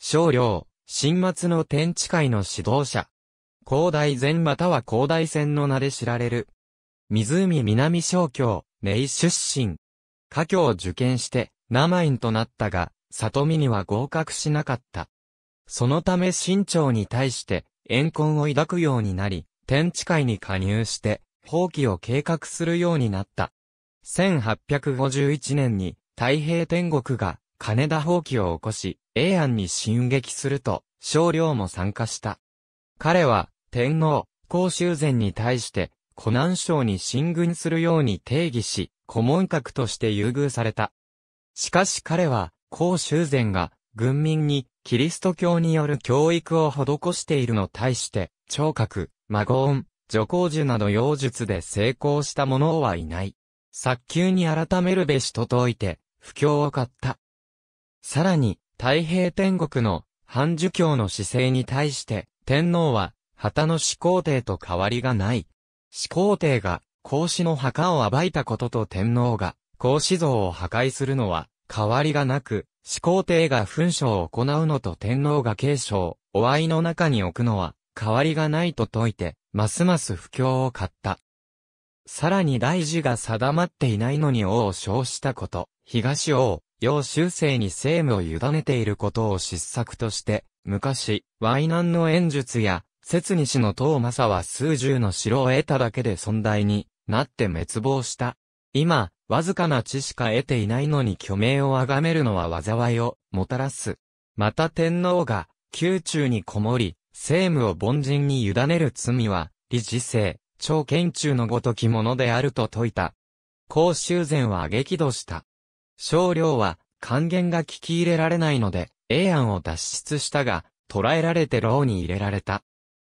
少領、新末の天地会の指導者。広大前または広大戦の名で知られる。湖南小京、名出身。家境を受験して、生院となったが、里見には合格しなかった。そのため新朝に対して、怨恨を抱くようになり、天地会に加入して、放棄を計画するようになった。1851年に、太平天国が金田放棄を起こし、永安に進撃すると、少量も参加した。彼は、天皇、甲州禅に対して、湖南省に進軍するように定義し、顧問格として優遇された。しかし彼は、甲州禅が、軍民に、キリスト教による教育を施しているの対して、聴覚、孫音、女行樹など妖術で成功した者はいない。早急に改めるべしと説いて、不況を買った。さらに、太平天国の半儒教の姿勢に対して、天皇は、旗の始皇帝と変わりがない。始皇帝が、孔子の墓を暴いたことと天皇が、孔子像を破壊するのは、変わりがなく、始皇帝が噴書を行うのと天皇が継承お会いの中に置くのは、変わりがないと説いて、ますます不況を買った。さらに大事が定まっていないのに王を称したこと、東王、要修正に政務を委ねていることを失策として、昔、ワイナンの演術や、摂に氏の東政は数十の城を得ただけで存在になって滅亡した。今、わずかな地しか得ていないのに虚名を崇めるのは災いをもたらす。また天皇が、宮中にこもり、政務を凡人に委ねる罪は、理事制、超賢中のごときものであると説いた。公修禅は激怒した。少量は還元が聞き入れられないので、永安を脱出したが、捕らえられて牢に入れられた。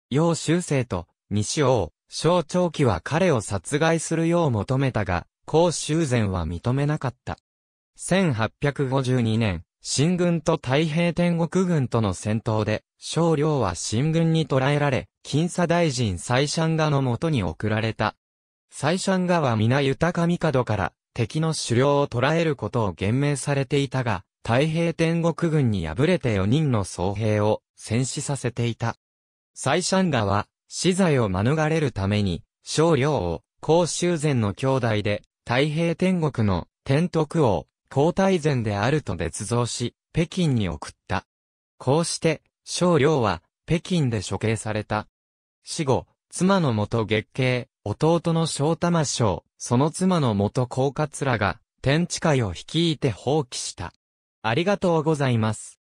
楊修正と西王、小長期は彼を殺害するよう求めたが、高修善は認めなかった。1852年、新軍と太平天国軍との戦闘で、少量は新軍に捕らえられ、金沙大臣サイシャンガのに送られた。サイシャンガは皆豊か帝から、敵の狩猟を捕らえることを言明されていたが、太平天国軍に敗れて4人の総兵を戦死させていた。サイシャンガは、死罪を免れるために、少領を、甲州前の兄弟で、太平天国の天徳王、高太前であると捏造し、北京に送った。こうして、少領は、北京で処刑された。死後、妻のもと月経、弟の小玉将、その妻の元高桂が、天地会を率いて放棄した。ありがとうございます。